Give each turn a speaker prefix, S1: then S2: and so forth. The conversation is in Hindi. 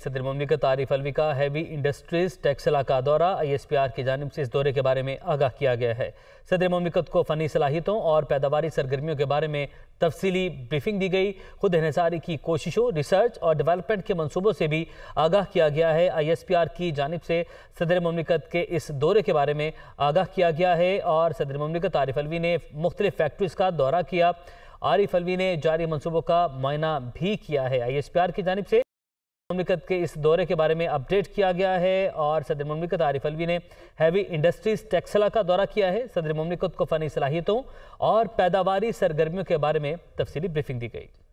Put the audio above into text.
S1: सदर ममलिकत आरिफ अलविका हैवी इंडस्ट्रीज़ टैक्स का दौरा आई एस पी आर की जानब से इस दौरे के बारे में आगाह किया गया है सदर ममलिकत को फ़नी सलाहितों और पैदावारी सरगर्मियों के बारे में तफसली ब्रीफिंग दी गई खुद हसारी की कोशिशों रिसर्च और डेवलपमेंट के मनसूबों से भी आगाह किया गया है आई एस पी आर की जानब से सदर ममलिकत के इस दौरे के बारे में आगाह किया गया है और सदर ममलिकत आरिफ अलवी ने मुख्तलिफ़ फैक्ट्रीज़ का दौरा किया आरिफ अलवी ने जारी मनसूबों का मुआयना भी किया है आई एस पी आर की जानब से ममलिकत के इस दौरे के बारे में अपडेट किया गया है और सदर ममलिकत आरिफ अलवी ने हैवी इंडस्ट्रीज टेक्सला का दौरा किया है सदर ममलिकत को फ़नी सलाहियतों और पैदावारी सरगर्मियों के बारे में तफसली ब्रीफिंग दी गई